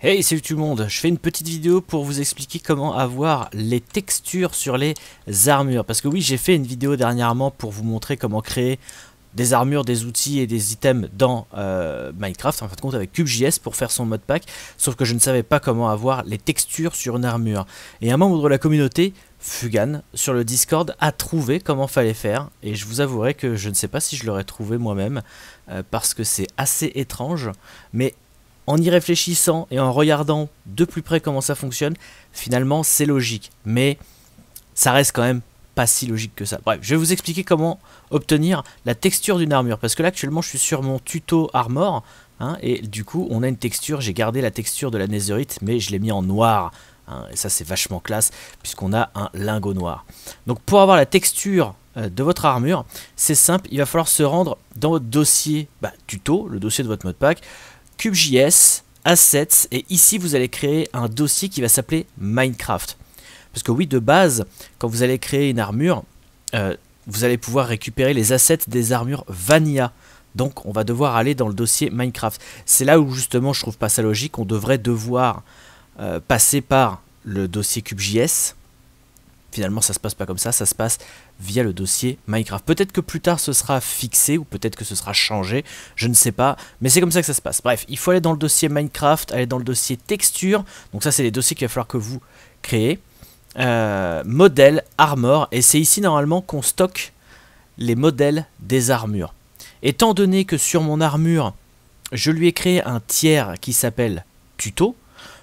Hey salut tout le monde, je fais une petite vidéo pour vous expliquer comment avoir les textures sur les armures. Parce que oui, j'ai fait une vidéo dernièrement pour vous montrer comment créer des armures, des outils et des items dans euh, Minecraft, en fin de compte avec CubeJS pour faire son modpack Sauf que je ne savais pas comment avoir les textures sur une armure. Et un membre de la communauté, Fugan, sur le Discord, a trouvé comment fallait faire. Et je vous avouerai que je ne sais pas si je l'aurais trouvé moi-même, euh, parce que c'est assez étrange. Mais en y réfléchissant et en regardant de plus près comment ça fonctionne, finalement c'est logique. Mais ça reste quand même pas si logique que ça. Bref, je vais vous expliquer comment obtenir la texture d'une armure. Parce que là actuellement je suis sur mon tuto armor. Hein, et du coup on a une texture, j'ai gardé la texture de la netherite mais je l'ai mis en noir. Hein, et ça c'est vachement classe puisqu'on a un lingot noir. Donc pour avoir la texture euh, de votre armure, c'est simple, il va falloir se rendre dans votre dossier bah, tuto, le dossier de votre modpack, CubeJS, Assets, et ici vous allez créer un dossier qui va s'appeler Minecraft. Parce que oui, de base, quand vous allez créer une armure, euh, vous allez pouvoir récupérer les assets des armures Vanilla. Donc on va devoir aller dans le dossier Minecraft. C'est là où justement je trouve pas ça logique, on devrait devoir euh, passer par le dossier CubeJS, finalement ça se passe pas comme ça, ça se passe via le dossier Minecraft. Peut-être que plus tard ce sera fixé ou peut-être que ce sera changé, je ne sais pas, mais c'est comme ça que ça se passe. Bref, il faut aller dans le dossier Minecraft, aller dans le dossier texture, donc ça c'est les dossiers qu'il va falloir que vous créez, euh, modèle, armor, et c'est ici normalement qu'on stocke les modèles des armures. Étant donné que sur mon armure, je lui ai créé un tiers qui s'appelle tuto,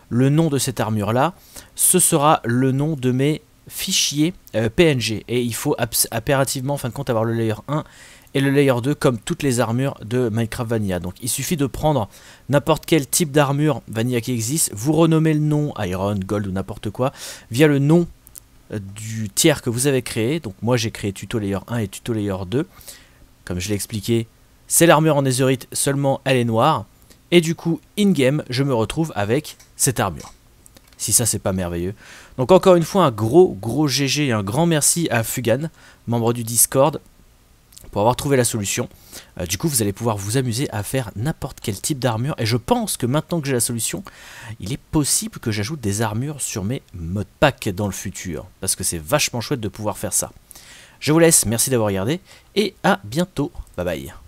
le nom de cette armure là, ce sera le nom de mes fichier euh, PNG. Et il faut impérativement, en fin de compte, avoir le layer 1 et le layer 2 comme toutes les armures de Minecraft Vanilla. Donc il suffit de prendre n'importe quel type d'armure Vanilla qui existe, vous renommez le nom Iron, Gold ou n'importe quoi via le nom euh, du tiers que vous avez créé. Donc moi j'ai créé tuto layer 1 et tuto layer 2. Comme je l'ai expliqué, c'est l'armure en netherite, seulement elle est noire. Et du coup, in-game, je me retrouve avec cette armure. Si ça, c'est pas merveilleux. Donc encore une fois, un gros, gros GG et un grand merci à Fugan, membre du Discord, pour avoir trouvé la solution. Euh, du coup, vous allez pouvoir vous amuser à faire n'importe quel type d'armure. Et je pense que maintenant que j'ai la solution, il est possible que j'ajoute des armures sur mes modes pack dans le futur. Parce que c'est vachement chouette de pouvoir faire ça. Je vous laisse, merci d'avoir regardé, et à bientôt. Bye bye.